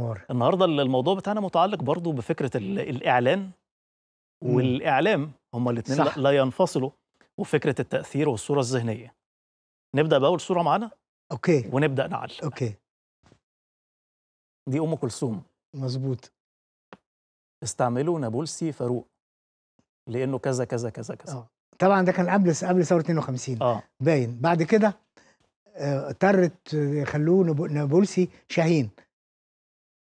مور. النهارده الموضوع بتاعنا متعلق برضو بفكره الاعلان والاعلام هما الاثنين لا ينفصلوا وفكره التاثير والصوره الذهنيه نبدا باول صوره معانا اوكي ونبدا نعل اوكي دي ام كلثوم مظبوط استعملوا نابلسي فاروق لانه كذا كذا كذا كذا أوه. طبعا ده كان قبل قبل ثوره 52 اه باين بعد كده آه، اضطرت يخلوه نابلسي شاهين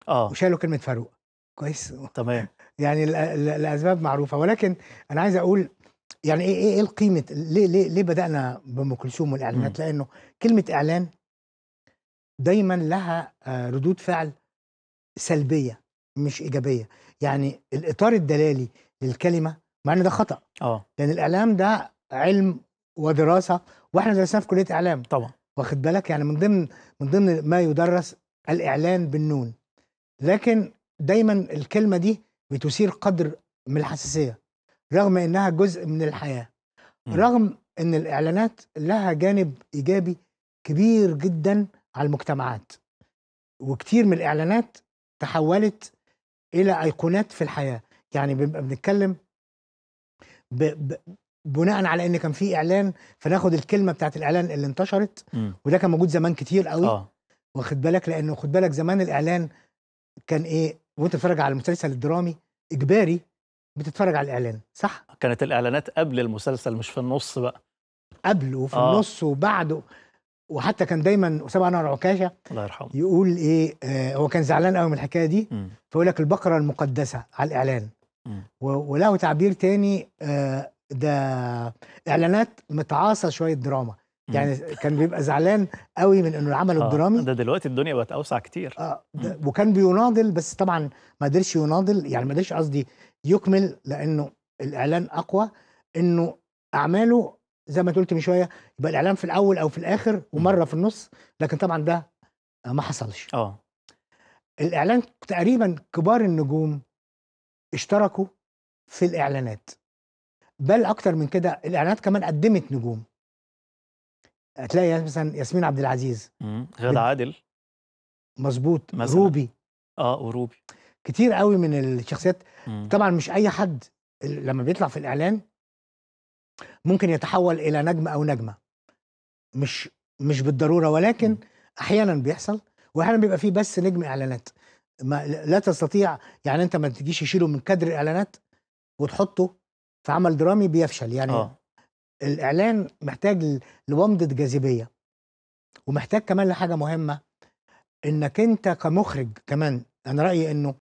اه وشالوا كلمه فاروق كويس تمام يعني الاسباب معروفه ولكن انا عايز اقول يعني ايه ايه القيمه ليه ليه ليه بدانا بام كلثوم والاعلانات إمم. لانه كلمه اعلان دايما لها آه، ردود فعل سلبيه مش ايجابيه يعني الاطار الدلالي للكلمه مع ان ده خطا اه لان الاعلام ده علم ودراسه واحنا درسناه في كليه اعلام طبعا واخد بالك يعني من ضمن من ضمن ما يدرس الاعلان بالنون لكن دايما الكلمه دي بتثير قدر من الحساسيه رغم انها جزء من الحياه رغم ان الاعلانات لها جانب ايجابي كبير جدا على المجتمعات وكتير من الاعلانات تحولت الى ايقونات في الحياه يعني بنبقى بنتكلم ب... ب... بناء على ان كان في اعلان فناخد الكلمه بتاعت الاعلان اللي انتشرت م. وده كان موجود زمان كتير قوي آه. واخد بالك لانه خد بالك زمان الاعلان كان ايه وانت بتتفرج على المسلسل الدرامي اجباري بتتفرج على الاعلان صح كانت الاعلانات قبل المسلسل مش في النص بقى قبله وفي آه. النص وبعده وحتى كان دايما اسامه انور عكاشه الله يرحمه يقول ايه آه هو كان زعلان قوي من الحكايه دي فيقول لك البقره المقدسه على الاعلان وله تعبير تاني آه ده اعلانات متعاصه شويه دراما يعني كان بيبقى زعلان قوي من انه العمل آه الدرامي ده دلوقتي الدنيا بقت اوسع كتير اه وكان بيناضل بس طبعا ما قدرش يناضل يعني ما قدرش قصدي يكمل لانه الاعلان اقوى انه اعماله زي ما قلت من شويه يبقى الاعلان في الاول او في الاخر ومره في النص لكن طبعا ده ما حصلش اه الاعلان تقريبا كبار النجوم اشتركوا في الاعلانات بل اكتر من كده الاعلانات كمان قدمت نجوم هتلاقي مثلا ياسمين عبد العزيز غادة عادل مظبوط روبي اه وروبي كتير قوي من الشخصيات مم. طبعا مش اي حد لما بيطلع في الاعلان ممكن يتحول الى نجم او نجمه مش مش بالضروره ولكن مم. احيانا بيحصل واحيانا بيبقى فيه بس نجم اعلانات ما لا تستطيع يعني انت ما تجيش تشيله من كادر الاعلانات وتحطه في عمل درامي بيفشل يعني آه. الاعلان محتاج لومضه جاذبيه ومحتاج كمان لحاجه مهمه انك انت كمخرج كمان انا رايي انه